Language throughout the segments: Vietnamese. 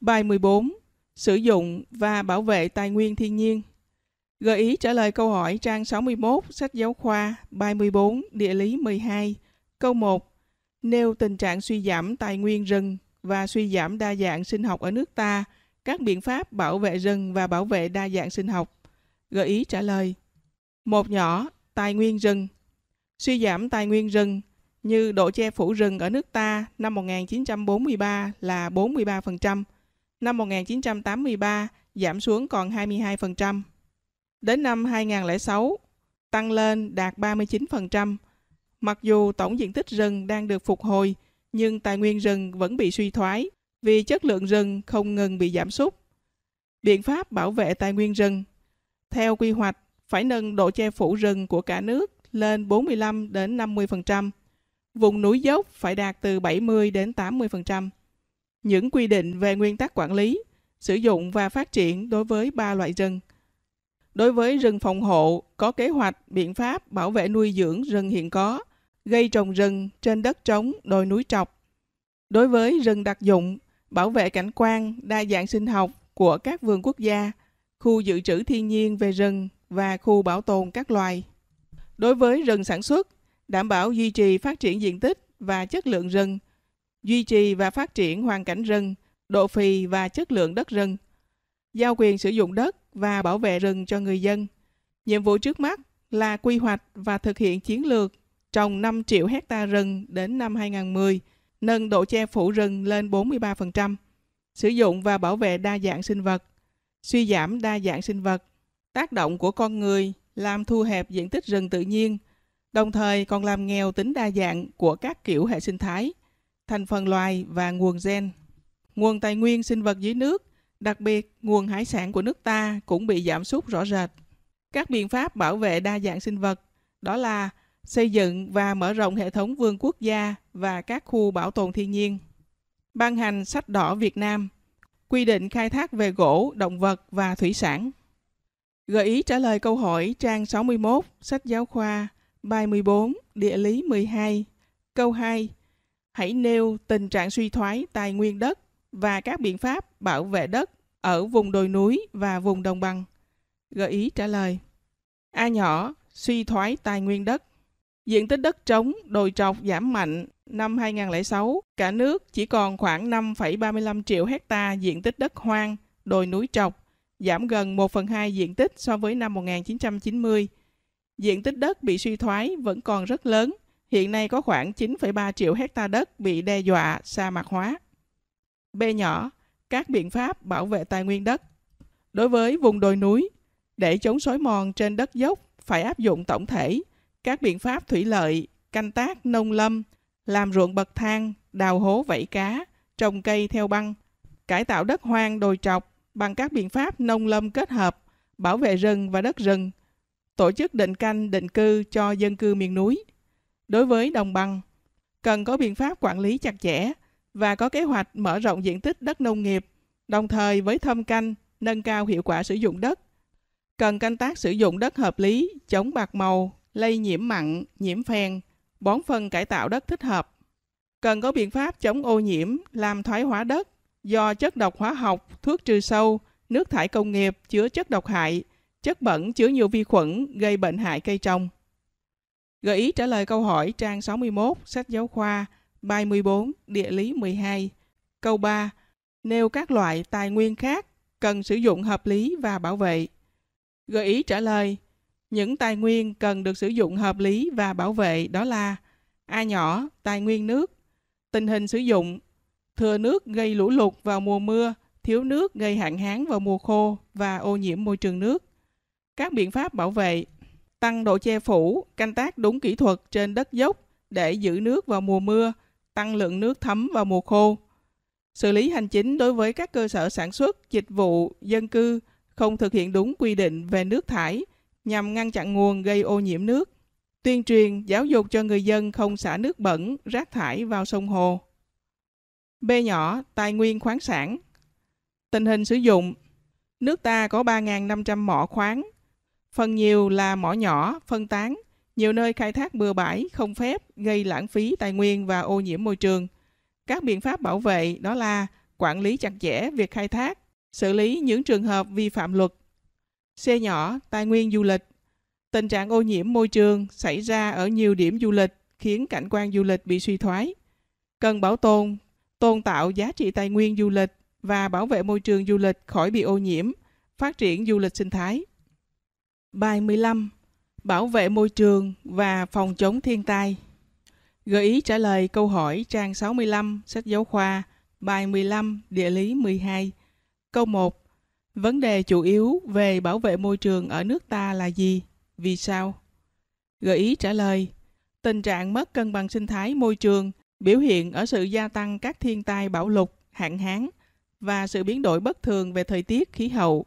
Bài 14. Sử dụng và bảo vệ tài nguyên thiên nhiên. Gợi ý trả lời câu hỏi trang 61 sách giáo khoa bài 14 địa lý 12. Câu 1. Nêu tình trạng suy giảm tài nguyên rừng và suy giảm đa dạng sinh học ở nước ta, các biện pháp bảo vệ rừng và bảo vệ đa dạng sinh học. Gợi ý trả lời. Một nhỏ, tài nguyên rừng. Suy giảm tài nguyên rừng như độ che phủ rừng ở nước ta năm 1943 là 43%, năm 1983 giảm xuống còn 22%. Đến năm 2006, tăng lên đạt 39%. Mặc dù tổng diện tích rừng đang được phục hồi, nhưng tài nguyên rừng vẫn bị suy thoái vì chất lượng rừng không ngừng bị giảm sút. Biện pháp bảo vệ tài nguyên rừng Theo quy hoạch, phải nâng độ che phủ rừng của cả nước lên 45 đến 50%. Vùng núi dốc phải đạt từ 70 đến 80% những quy định về nguyên tắc quản lý, sử dụng và phát triển đối với ba loại rừng. Đối với rừng phòng hộ, có kế hoạch, biện pháp bảo vệ nuôi dưỡng rừng hiện có, gây trồng rừng trên đất trống, đồi núi trọc. Đối với rừng đặc dụng, bảo vệ cảnh quan, đa dạng sinh học của các vườn quốc gia, khu dự trữ thiên nhiên về rừng và khu bảo tồn các loài. Đối với rừng sản xuất, đảm bảo duy trì phát triển diện tích và chất lượng rừng – duy trì và phát triển hoàn cảnh rừng, độ phì và chất lượng đất rừng, giao quyền sử dụng đất và bảo vệ rừng cho người dân. Nhiệm vụ trước mắt là quy hoạch và thực hiện chiến lược trồng 5 triệu hecta rừng đến năm 2010, nâng độ che phủ rừng lên 43%, sử dụng và bảo vệ đa dạng sinh vật, suy giảm đa dạng sinh vật, tác động của con người làm thu hẹp diện tích rừng tự nhiên, đồng thời còn làm nghèo tính đa dạng của các kiểu hệ sinh thái thành phần loài và nguồn gen. Nguồn tài nguyên sinh vật dưới nước, đặc biệt nguồn hải sản của nước ta cũng bị giảm sút rõ rệt. Các biện pháp bảo vệ đa dạng sinh vật đó là xây dựng và mở rộng hệ thống vườn quốc gia và các khu bảo tồn thiên nhiên. Ban hành sách đỏ Việt Nam, quy định khai thác về gỗ, động vật và thủy sản. Gợi ý trả lời câu hỏi trang 61, sách giáo khoa, bài 14, địa lý 12, câu 2, hãy nêu tình trạng suy thoái tài nguyên đất và các biện pháp bảo vệ đất ở vùng đồi núi và vùng đồng bằng. Gợi ý trả lời. A nhỏ, suy thoái tài nguyên đất. Diện tích đất trống, đồi trọc giảm mạnh. Năm 2006, cả nước chỉ còn khoảng 5,35 triệu hecta diện tích đất hoang, đồi núi trọc, giảm gần 1 phần 2 diện tích so với năm 1990. Diện tích đất bị suy thoái vẫn còn rất lớn, Hiện nay có khoảng 9,3 triệu hecta đất bị đe dọa sa mạc hóa. B nhỏ, các biện pháp bảo vệ tài nguyên đất. Đối với vùng đồi núi, để chống xói mòn trên đất dốc phải áp dụng tổng thể các biện pháp thủy lợi, canh tác nông lâm, làm ruộng bậc thang, đào hố vẫy cá, trồng cây theo băng, cải tạo đất hoang đồi trọc bằng các biện pháp nông lâm kết hợp, bảo vệ rừng và đất rừng, tổ chức định canh định cư cho dân cư miền núi, đối với đồng bằng, cần có biện pháp quản lý chặt chẽ và có kế hoạch mở rộng diện tích đất nông nghiệp, đồng thời với thâm canh, nâng cao hiệu quả sử dụng đất. Cần canh tác sử dụng đất hợp lý, chống bạc màu, lây nhiễm mặn, nhiễm phèn, bón phân cải tạo đất thích hợp. Cần có biện pháp chống ô nhiễm, làm thoái hóa đất do chất độc hóa học, thuốc trừ sâu, nước thải công nghiệp chứa chất độc hại, chất bẩn chứa nhiều vi khuẩn gây bệnh hại cây trồng. Gợi ý trả lời câu hỏi trang 61 sách giáo khoa bài 14 địa lý 12. Câu 3. Nêu các loại tài nguyên khác cần sử dụng hợp lý và bảo vệ. Gợi ý trả lời những tài nguyên cần được sử dụng hợp lý và bảo vệ đó là A nhỏ, tài nguyên nước, tình hình sử dụng, thừa nước gây lũ lụt vào mùa mưa, thiếu nước gây hạn hán vào mùa khô và ô nhiễm môi trường nước. Các biện pháp bảo vệ tăng độ che phủ, canh tác đúng kỹ thuật trên đất dốc để giữ nước vào mùa mưa, tăng lượng nước thấm vào mùa khô. Xử lý hành chính đối với các cơ sở sản xuất, dịch vụ, dân cư không thực hiện đúng quy định về nước thải nhằm ngăn chặn nguồn gây ô nhiễm nước. Tuyên truyền, giáo dục cho người dân không xả nước bẩn, rác thải vào sông hồ. B nhỏ, tài nguyên khoáng sản. Tình hình sử dụng Nước ta có 3.500 mỏ khoáng, Phần nhiều là mỏ nhỏ, phân tán, nhiều nơi khai thác bừa bãi, không phép, gây lãng phí tài nguyên và ô nhiễm môi trường. Các biện pháp bảo vệ đó là quản lý chặt chẽ việc khai thác, xử lý những trường hợp vi phạm luật. Xe nhỏ, tài nguyên du lịch. Tình trạng ô nhiễm môi trường xảy ra ở nhiều điểm du lịch khiến cảnh quan du lịch bị suy thoái. Cần bảo tồn, tôn tạo giá trị tài nguyên du lịch và bảo vệ môi trường du lịch khỏi bị ô nhiễm, phát triển du lịch sinh thái. Bài 15. Bảo vệ môi trường và phòng chống thiên tai. Gợi ý trả lời câu hỏi trang 65 sách giáo khoa, bài 15 địa lý 12. Câu 1. Vấn đề chủ yếu về bảo vệ môi trường ở nước ta là gì? Vì sao? Gợi ý trả lời. Tình trạng mất cân bằng sinh thái môi trường biểu hiện ở sự gia tăng các thiên tai bão lụt, hạn hán và sự biến đổi bất thường về thời tiết khí hậu.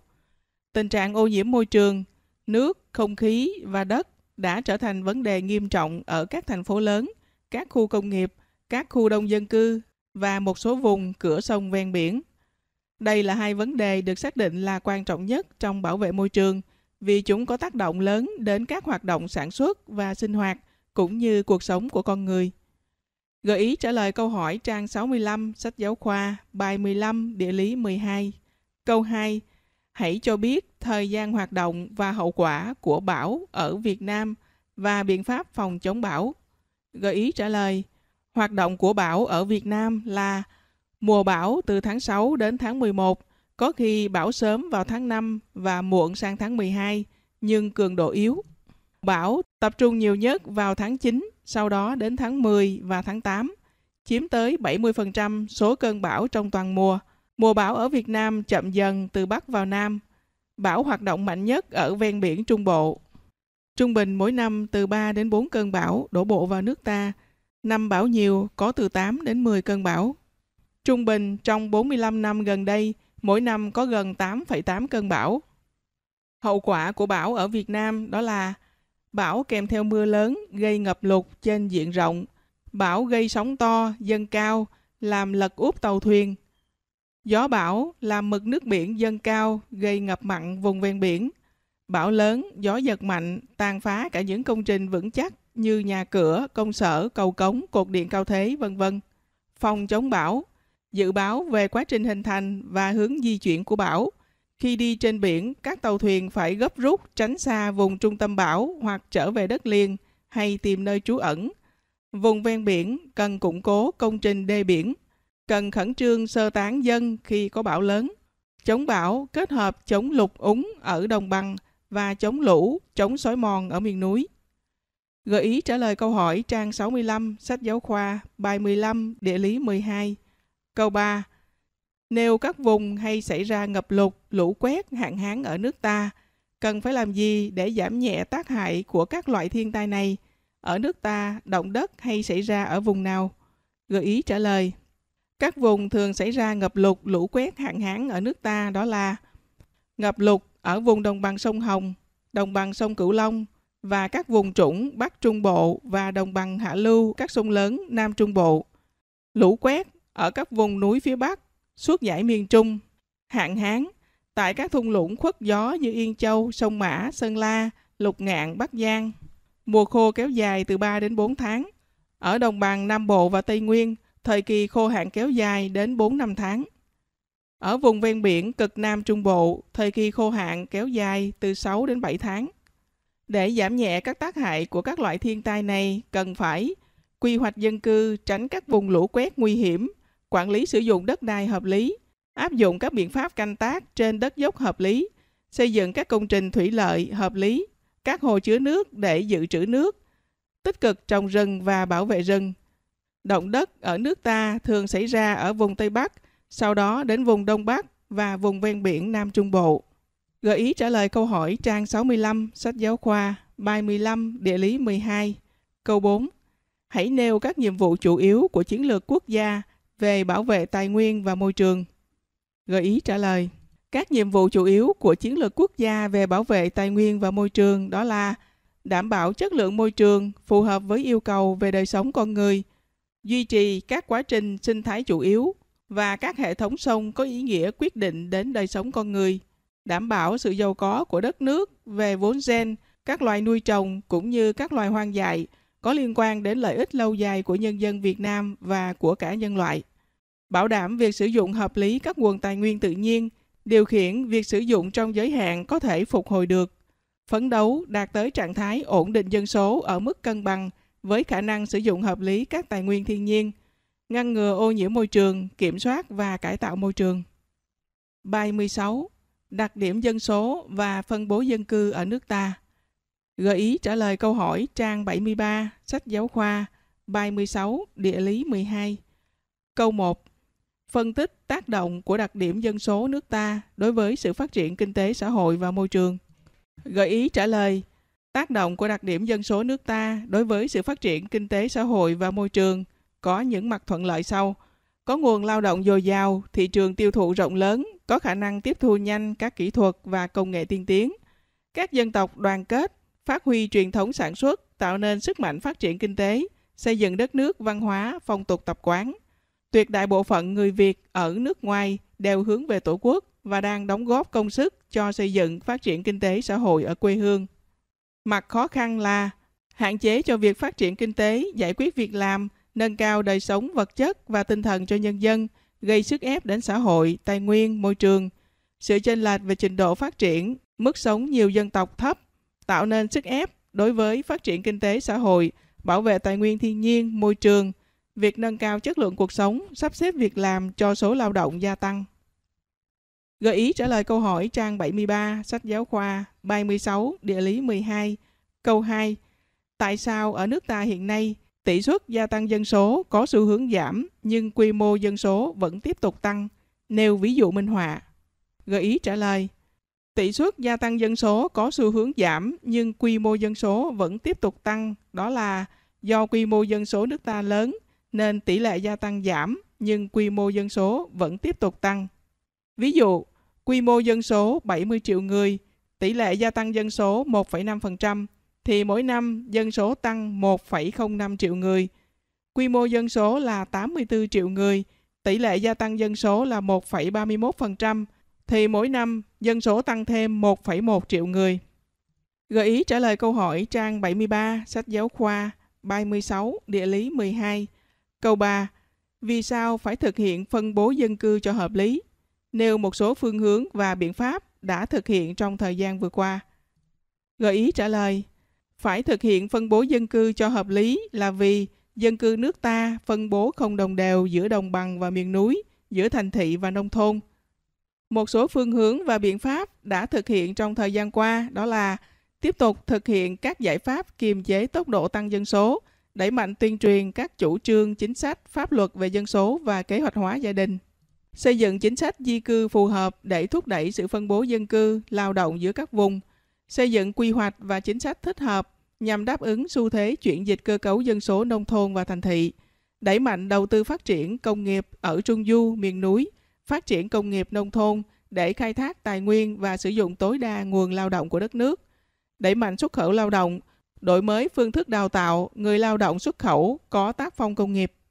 Tình trạng ô nhiễm môi trường nước, không khí và đất đã trở thành vấn đề nghiêm trọng ở các thành phố lớn, các khu công nghiệp, các khu đông dân cư và một số vùng cửa sông ven biển. Đây là hai vấn đề được xác định là quan trọng nhất trong bảo vệ môi trường vì chúng có tác động lớn đến các hoạt động sản xuất và sinh hoạt cũng như cuộc sống của con người. Gợi ý trả lời câu hỏi trang 65 sách giáo khoa bài 15 địa lý 12. Câu 2 hãy cho biết thời gian hoạt động và hậu quả của bão ở Việt Nam và biện pháp phòng chống bão. Gợi ý trả lời, hoạt động của bão ở Việt Nam là mùa bão từ tháng 6 đến tháng 11, có khi bão sớm vào tháng 5 và muộn sang tháng 12, nhưng cường độ yếu. Bão tập trung nhiều nhất vào tháng 9, sau đó đến tháng 10 và tháng 8, chiếm tới 70% số cơn bão trong toàn mùa – Mùa bão ở Việt Nam chậm dần từ Bắc vào Nam. Bão hoạt động mạnh nhất ở ven biển Trung Bộ. Trung bình mỗi năm từ 3 đến 4 cơn bão đổ bộ vào nước ta. Năm bão nhiều có từ 8 đến 10 cơn bão. Trung bình trong 45 năm gần đây, mỗi năm có gần 8,8 cơn bão. Hậu quả của bão ở Việt Nam đó là bão kèm theo mưa lớn gây ngập lụt trên diện rộng, bão gây sóng to, dâng cao, làm lật úp tàu thuyền, Gió bão làm mực nước biển dâng cao gây ngập mặn vùng ven biển. Bão lớn, gió giật mạnh tàn phá cả những công trình vững chắc như nhà cửa, công sở, cầu cống, cột điện cao thế, vân vân. Phòng chống bão, dự báo về quá trình hình thành và hướng di chuyển của bão. Khi đi trên biển, các tàu thuyền phải gấp rút tránh xa vùng trung tâm bão hoặc trở về đất liền hay tìm nơi trú ẩn. Vùng ven biển cần củng cố công trình đê biển, cần khẩn trương sơ tán dân khi có bão lớn. Chống bão kết hợp chống lục úng ở đồng bằng và chống lũ, chống sói mòn ở miền núi. Gợi ý trả lời câu hỏi trang 65 sách giáo khoa bài 15 địa lý 12. Câu 3. Nêu các vùng hay xảy ra ngập lụt, lũ quét, hạn hán ở nước ta, cần phải làm gì để giảm nhẹ tác hại của các loại thiên tai này? Ở nước ta, động đất hay xảy ra ở vùng nào? Gợi ý trả lời các vùng thường xảy ra ngập lụt, lũ quét hạn hán ở nước ta đó là ngập lụt ở vùng đồng bằng sông Hồng, đồng bằng sông Cửu Long và các vùng trũng Bắc Trung Bộ và đồng bằng hạ lưu các sông lớn Nam Trung Bộ. Lũ quét ở các vùng núi phía Bắc, suốt dãy miền Trung, hạn hán tại các thung lũng khuất gió như Yên Châu, Sông Mã, Sơn La, Lục Ngạn, Bắc Giang. Mùa khô kéo dài từ 3 đến 4 tháng. Ở đồng bằng Nam Bộ và Tây Nguyên, thời kỳ khô hạn kéo dài đến 4 năm tháng. Ở vùng ven biển cực Nam Trung Bộ, thời kỳ khô hạn kéo dài từ 6 đến 7 tháng. Để giảm nhẹ các tác hại của các loại thiên tai này, cần phải quy hoạch dân cư tránh các vùng lũ quét nguy hiểm, quản lý sử dụng đất đai hợp lý, áp dụng các biện pháp canh tác trên đất dốc hợp lý, xây dựng các công trình thủy lợi hợp lý, các hồ chứa nước để dự trữ nước, tích cực trồng rừng và bảo vệ rừng, Động đất ở nước ta thường xảy ra ở vùng Tây Bắc, sau đó đến vùng Đông Bắc và vùng ven biển Nam Trung Bộ. Gợi ý trả lời câu hỏi trang 65 sách giáo khoa, bài 15 địa lý 12, câu 4. Hãy nêu các nhiệm vụ chủ yếu của chiến lược quốc gia về bảo vệ tài nguyên và môi trường. Gợi ý trả lời. Các nhiệm vụ chủ yếu của chiến lược quốc gia về bảo vệ tài nguyên và môi trường đó là đảm bảo chất lượng môi trường phù hợp với yêu cầu về đời sống con người – duy trì các quá trình sinh thái chủ yếu và các hệ thống sông có ý nghĩa quyết định đến đời sống con người, đảm bảo sự giàu có của đất nước về vốn gen, các loài nuôi trồng cũng như các loài hoang dại có liên quan đến lợi ích lâu dài của nhân dân Việt Nam và của cả nhân loại. Bảo đảm việc sử dụng hợp lý các nguồn tài nguyên tự nhiên, điều khiển việc sử dụng trong giới hạn có thể phục hồi được, phấn đấu đạt tới trạng thái ổn định dân số ở mức cân bằng với khả năng sử dụng hợp lý các tài nguyên thiên nhiên, ngăn ngừa ô nhiễm môi trường, kiểm soát và cải tạo môi trường. Bài 16. Đặc điểm dân số và phân bố dân cư ở nước ta. Gợi ý trả lời câu hỏi trang 73, sách giáo khoa, bài 16, địa lý 12. Câu 1. Phân tích tác động của đặc điểm dân số nước ta đối với sự phát triển kinh tế xã hội và môi trường. Gợi ý trả lời tác động của đặc điểm dân số nước ta đối với sự phát triển kinh tế xã hội và môi trường có những mặt thuận lợi sau có nguồn lao động dồi dào thị trường tiêu thụ rộng lớn có khả năng tiếp thu nhanh các kỹ thuật và công nghệ tiên tiến các dân tộc đoàn kết phát huy truyền thống sản xuất tạo nên sức mạnh phát triển kinh tế xây dựng đất nước văn hóa phong tục tập quán tuyệt đại bộ phận người việt ở nước ngoài đều hướng về tổ quốc và đang đóng góp công sức cho xây dựng phát triển kinh tế xã hội ở quê hương Mặt khó khăn là hạn chế cho việc phát triển kinh tế, giải quyết việc làm, nâng cao đời sống vật chất và tinh thần cho nhân dân, gây sức ép đến xã hội, tài nguyên, môi trường. Sự chênh lệch về trình độ phát triển, mức sống nhiều dân tộc thấp, tạo nên sức ép đối với phát triển kinh tế xã hội, bảo vệ tài nguyên thiên nhiên, môi trường, việc nâng cao chất lượng cuộc sống, sắp xếp việc làm cho số lao động gia tăng. Gợi ý trả lời câu hỏi trang 73, sách giáo khoa, bài 16, địa lý 12, câu 2. Tại sao ở nước ta hiện nay tỷ suất gia tăng dân số có xu hướng giảm nhưng quy mô dân số vẫn tiếp tục tăng? Nêu ví dụ minh họa. Gợi ý trả lời. Tỷ suất gia tăng dân số có xu hướng giảm nhưng quy mô dân số vẫn tiếp tục tăng, đó là do quy mô dân số nước ta lớn nên tỷ lệ gia tăng giảm nhưng quy mô dân số vẫn tiếp tục tăng. Ví dụ, quy mô dân số 70 triệu người, tỷ lệ gia tăng dân số 1,5%, thì mỗi năm dân số tăng 1,05 triệu người. Quy mô dân số là 84 triệu người, tỷ lệ gia tăng dân số là 1,31%, thì mỗi năm dân số tăng thêm 1,1 triệu người. Gợi ý trả lời câu hỏi trang 73 sách giáo khoa 36 địa lý 12. Câu 3. Vì sao phải thực hiện phân bố dân cư cho hợp lý? nêu một số phương hướng và biện pháp đã thực hiện trong thời gian vừa qua. Gợi ý trả lời Phải thực hiện phân bố dân cư cho hợp lý là vì dân cư nước ta phân bố không đồng đều giữa đồng bằng và miền núi, giữa thành thị và nông thôn. Một số phương hướng và biện pháp đã thực hiện trong thời gian qua đó là tiếp tục thực hiện các giải pháp kiềm chế tốc độ tăng dân số, đẩy mạnh tuyên truyền các chủ trương, chính sách, pháp luật về dân số và kế hoạch hóa gia đình xây dựng chính sách di cư phù hợp để thúc đẩy sự phân bố dân cư, lao động giữa các vùng, xây dựng quy hoạch và chính sách thích hợp nhằm đáp ứng xu thế chuyển dịch cơ cấu dân số nông thôn và thành thị, đẩy mạnh đầu tư phát triển công nghiệp ở trung du, miền núi, phát triển công nghiệp nông thôn để khai thác tài nguyên và sử dụng tối đa nguồn lao động của đất nước, đẩy mạnh xuất khẩu lao động, đổi mới phương thức đào tạo người lao động xuất khẩu có tác phong công nghiệp.